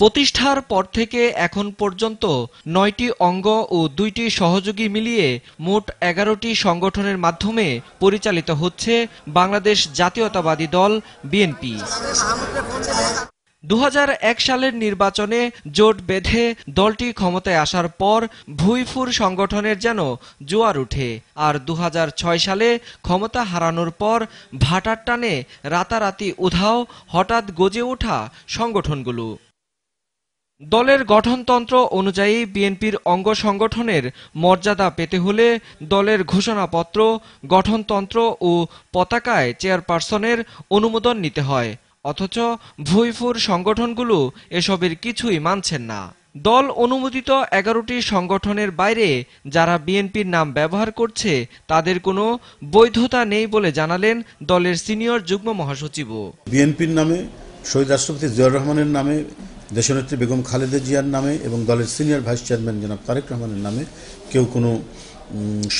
প্রতিষ্ঠার পর থেকে এখন পর্যন্ত নয়টি অঙ্গ ও দুইটি সহযোগী মিলিয়ে মোট এগারোটি সংগঠনের মাধ্যমে পরিচালিত হচ্ছে বাংলাদেশ জাতীয়তাবাদী দল বিএনপি দু সালের নির্বাচনে জোট বেঁধে দলটি ক্ষমতায় আসার পর ভুইফুর সংগঠনের যেন জোয়ার উঠে আর দু সালে ক্ষমতা হারানোর পর ভাটার টানে রাতারাতি উধাও হঠাৎ গজে ওঠা সংগঠনগুলো দলের গঠনতন্ত্র অনুযায়ী বিএনপির অঙ্গ সংগঠনের মর্যাদা পেতে হলে দলের ঘোষণাপত্র গঠনতন্ত্র ও পতাকায় চেয়ারপারসনের অনুমোদন নিতে হয় অথচ ভুইফুর সংগঠনগুলো এসবের কিছুই মানছেন না দল অনুমোদিত এগারোটি সংগঠনের বাইরে যারা বিএনপির নাম ব্যবহার করছে তাদের কোনো বৈধতা নেই বলে জানালেন দলের সিনিয়র যুগ্ম মহাসচিব বিএনপির নামে শহীদ রাষ্ট্রপতি জিয়াউর রহমানের নামে দেশনেত্রী বেগম খালেদা জিয়ার নামে এবং দলের সিনিয়র ভাইস চেয়ারম্যান জনাব তারেক রহমানের নামে কেউ কোনো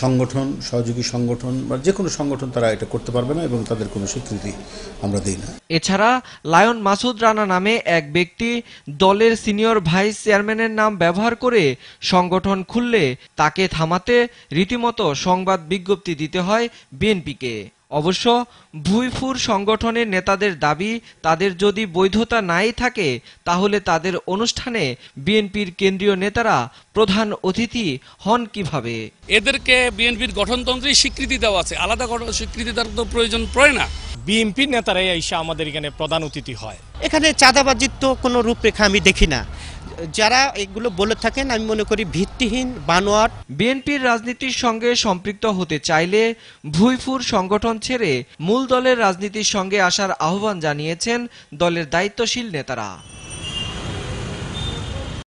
সংগঠন সহযোগী সংগঠন বা যে কোনো সংগঠন তারা এটা করতে পারবে না এবং তাদের কোনো স্বীকৃতি আমরা দিই না এছাড়া লায়ন মাসুদ রানা নামে এক ব্যক্তি দলের সিনিয়র ভাইস চেয়ারম্যানের নাম ব্যবহার করে সংগঠন খুললে তাকে থামাতে রীতিমতো সংবাদ বিজ্ঞপ্তি দিতে হয় বিএনপিকে অবশ্য ভুইফুর সংগঠনের নেতাদের দাবি তাদের যদি বৈধতা নাই থাকে তাহলে তাদের অনুষ্ঠানে বিএনপির কেন্দ্রীয় নেতারা প্রধান অতিথি হন কিভাবে এদেরকে বিএনপির গঠনতন্ত্রে স্বীকৃতি দেওয়া আছে আলাদা গঠন স্বীকৃতি দেওয়ার তো প্রয়োজন পড়ে না বিএনপির নেতারাই এসে আমাদের এখানে প্রধান অতিথি হয় এখানে চাঁদাবাজির তো কোনো রূপরেখা আমি দেখি না যারা এগুলো বলে থাকেন আমি মনে করি ভিত্তিহীন বানোয়ার বিএনপির রাজনীতির সঙ্গে সম্পৃক্ত হতে চাইলে ভুইফুর সংগঠন ছেড়ে মূল দলের রাজনীতির সঙ্গে আসার আহ্বান জানিয়েছেন দলের দায়িত্বশীল নেতারা